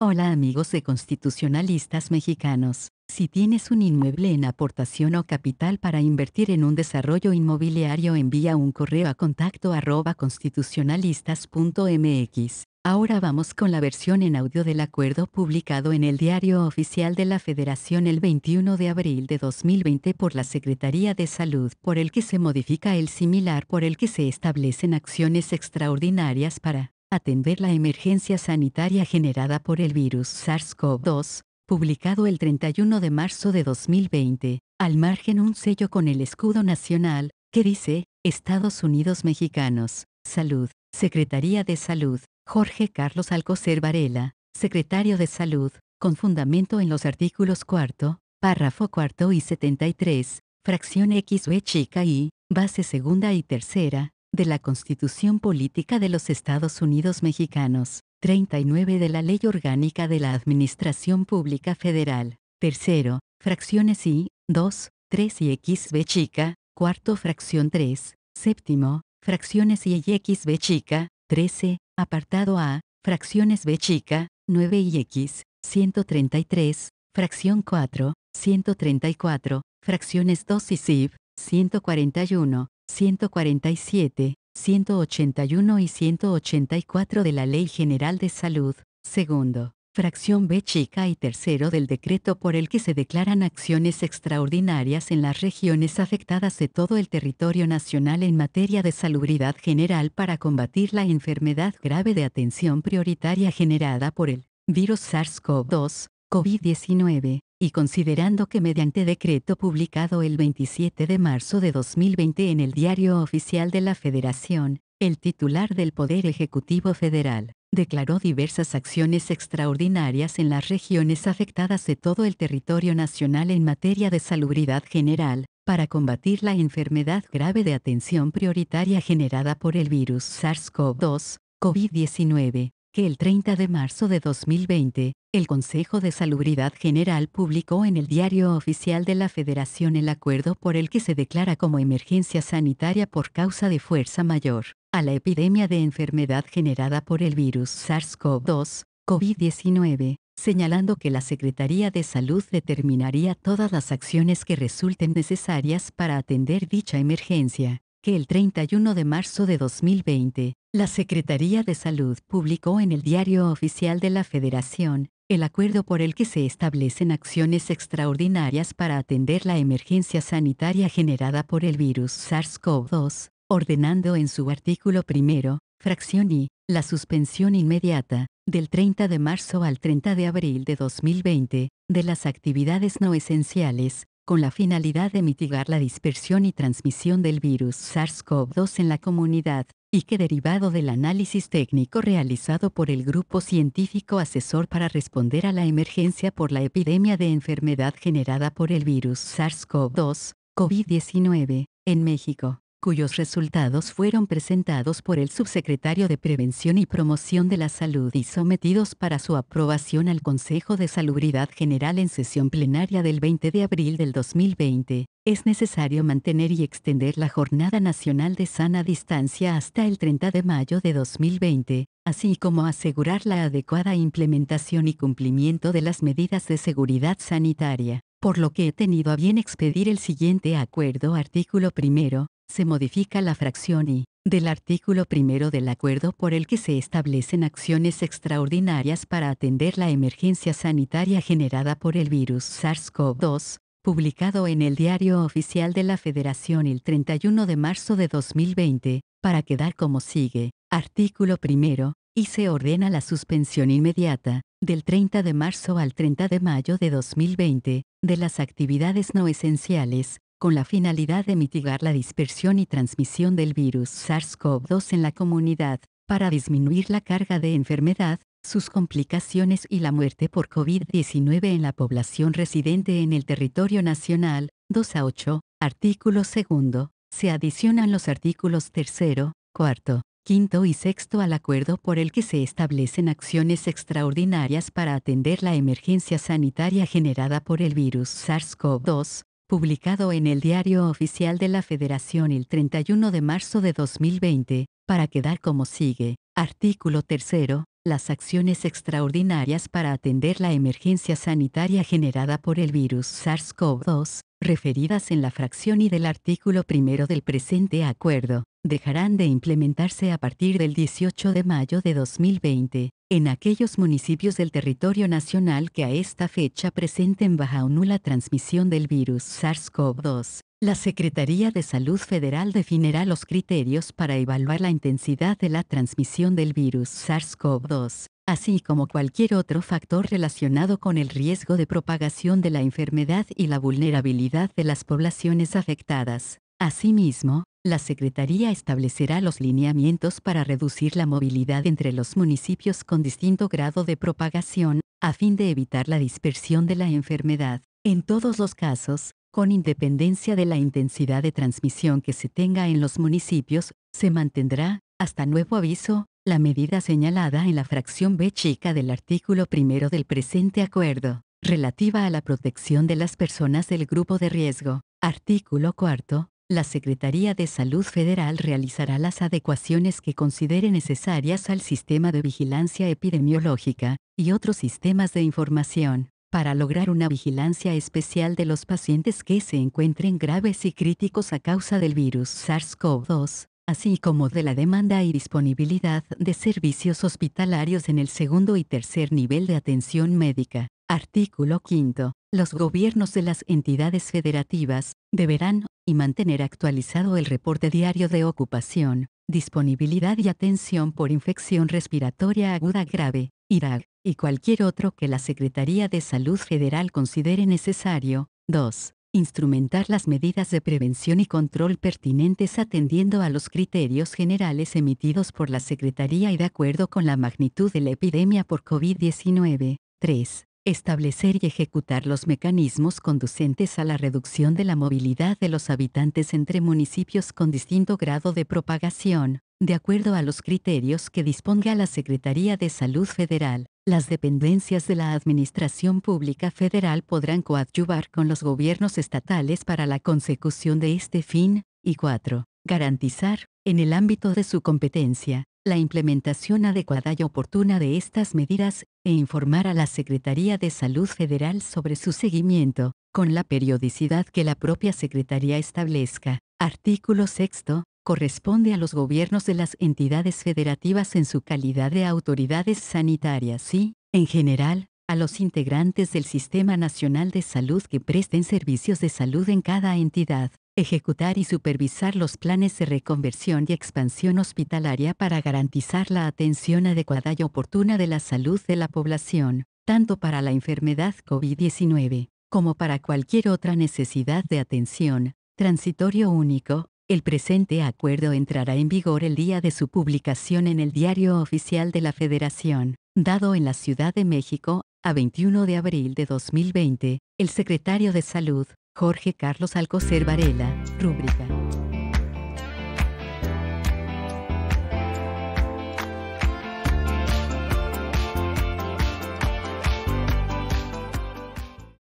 Hola amigos de constitucionalistas mexicanos. Si tienes un inmueble en aportación o capital para invertir en un desarrollo inmobiliario, envía un correo a contacto arroba constitucionalistas.mx. Ahora vamos con la versión en audio del acuerdo publicado en el Diario Oficial de la Federación el 21 de abril de 2020 por la Secretaría de Salud, por el que se modifica el similar por el que se establecen acciones extraordinarias para Atender la emergencia sanitaria generada por el virus SARS-CoV-2, publicado el 31 de marzo de 2020, al margen un sello con el escudo nacional, que dice, Estados Unidos Mexicanos, Salud, Secretaría de Salud, Jorge Carlos Alcocer Varela, Secretario de Salud, con fundamento en los artículos 4, párrafo 4 y 73, fracción X, chica y, base segunda y tercera, de la Constitución Política de los Estados Unidos Mexicanos, 39 de la Ley Orgánica de la Administración Pública Federal, tercero, fracciones I, 2, 3 y XB chica, cuarto fracción 3, séptimo, fracciones I y XB chica, 13, apartado A, fracciones B chica, 9 y X, 133, fracción 4, 134, fracciones 2 y CIV, 141, 147, 181 y 184 de la Ley General de Salud, segundo, fracción B chica y tercero del decreto por el que se declaran acciones extraordinarias en las regiones afectadas de todo el territorio nacional en materia de salubridad general para combatir la enfermedad grave de atención prioritaria generada por el virus SARS-CoV-2, COVID-19, y considerando que mediante decreto publicado el 27 de marzo de 2020 en el Diario Oficial de la Federación, el titular del Poder Ejecutivo Federal declaró diversas acciones extraordinarias en las regiones afectadas de todo el territorio nacional en materia de salubridad general, para combatir la enfermedad grave de atención prioritaria generada por el virus SARS-CoV-2, COVID-19, el 30 de marzo de 2020, el Consejo de Salubridad General publicó en el Diario Oficial de la Federación el acuerdo por el que se declara como emergencia sanitaria por causa de fuerza mayor a la epidemia de enfermedad generada por el virus SARS-CoV-2, COVID-19, señalando que la Secretaría de Salud determinaría todas las acciones que resulten necesarias para atender dicha emergencia el 31 de marzo de 2020, la Secretaría de Salud publicó en el Diario Oficial de la Federación el acuerdo por el que se establecen acciones extraordinarias para atender la emergencia sanitaria generada por el virus SARS-CoV-2, ordenando en su artículo primero, fracción I, la suspensión inmediata, del 30 de marzo al 30 de abril de 2020, de las actividades no esenciales, con la finalidad de mitigar la dispersión y transmisión del virus SARS-CoV-2 en la comunidad, y que derivado del análisis técnico realizado por el Grupo Científico Asesor para responder a la emergencia por la epidemia de enfermedad generada por el virus SARS-CoV-2, COVID-19, en México, cuyos resultados fueron presentados por el subsecretario de Prevención y Promoción de la Salud y sometidos para su aprobación al Consejo de Salubridad General en sesión plenaria del 20 de abril del 2020 es necesario mantener y extender la Jornada Nacional de Sana Distancia hasta el 30 de mayo de 2020, así como asegurar la adecuada implementación y cumplimiento de las medidas de seguridad sanitaria, por lo que he tenido a bien expedir el siguiente acuerdo artículo primero, se modifica la fracción i del artículo primero del acuerdo por el que se establecen acciones extraordinarias para atender la emergencia sanitaria generada por el virus SARS-CoV-2, publicado en el Diario Oficial de la Federación el 31 de marzo de 2020, para quedar como sigue, artículo primero, y se ordena la suspensión inmediata, del 30 de marzo al 30 de mayo de 2020, de las actividades no esenciales, con la finalidad de mitigar la dispersión y transmisión del virus SARS-CoV-2 en la comunidad, para disminuir la carga de enfermedad, sus complicaciones y la muerte por COVID-19 en la población residente en el territorio nacional, 2 a 8, artículo 2, se adicionan los artículos 3, 4, 5 y 6 al acuerdo por el que se establecen acciones extraordinarias para atender la emergencia sanitaria generada por el virus SARS-CoV-2, publicado en el Diario Oficial de la Federación el 31 de marzo de 2020, para quedar como sigue. Artículo 3. Las acciones extraordinarias para atender la emergencia sanitaria generada por el virus SARS-CoV-2, referidas en la fracción y del artículo primero del presente acuerdo dejarán de implementarse a partir del 18 de mayo de 2020 en aquellos municipios del territorio nacional que a esta fecha presenten baja o nula transmisión del virus SARS-CoV-2. La Secretaría de Salud Federal definirá los criterios para evaluar la intensidad de la transmisión del virus SARS-CoV-2, así como cualquier otro factor relacionado con el riesgo de propagación de la enfermedad y la vulnerabilidad de las poblaciones afectadas. Asimismo, la Secretaría establecerá los lineamientos para reducir la movilidad entre los municipios con distinto grado de propagación, a fin de evitar la dispersión de la enfermedad, en todos los casos, con independencia de la intensidad de transmisión que se tenga en los municipios, se mantendrá, hasta nuevo aviso, la medida señalada en la fracción B chica del artículo primero del presente acuerdo, relativa a la protección de las personas del grupo de riesgo, artículo cuarto, la Secretaría de Salud Federal realizará las adecuaciones que considere necesarias al sistema de vigilancia epidemiológica y otros sistemas de información para lograr una vigilancia especial de los pacientes que se encuentren graves y críticos a causa del virus SARS-CoV-2, así como de la demanda y disponibilidad de servicios hospitalarios en el segundo y tercer nivel de atención médica. Artículo 5. Los gobiernos de las entidades federativas deberán y mantener actualizado el reporte diario de ocupación, disponibilidad y atención por infección respiratoria aguda grave, IRAG, y cualquier otro que la Secretaría de Salud Federal considere necesario. 2. Instrumentar las medidas de prevención y control pertinentes atendiendo a los criterios generales emitidos por la Secretaría y de acuerdo con la magnitud de la epidemia por COVID-19. 3 establecer y ejecutar los mecanismos conducentes a la reducción de la movilidad de los habitantes entre municipios con distinto grado de propagación, de acuerdo a los criterios que disponga la Secretaría de Salud Federal. Las dependencias de la Administración Pública Federal podrán coadyuvar con los gobiernos estatales para la consecución de este fin, y 4. Garantizar, en el ámbito de su competencia, la implementación adecuada y oportuna de estas medidas, e informar a la Secretaría de Salud Federal sobre su seguimiento, con la periodicidad que la propia Secretaría establezca. Artículo 6. Corresponde a los gobiernos de las entidades federativas en su calidad de autoridades sanitarias y, en general, a los integrantes del Sistema Nacional de Salud que presten servicios de salud en cada entidad, ejecutar y supervisar los planes de reconversión y expansión hospitalaria para garantizar la atención adecuada y oportuna de la salud de la población, tanto para la enfermedad COVID-19 como para cualquier otra necesidad de atención, transitorio único, el presente acuerdo entrará en vigor el día de su publicación en el Diario Oficial de la Federación, dado en la Ciudad de México a 21 de abril de 2020, el secretario de Salud, Jorge Carlos Alcocer Varela, rúbrica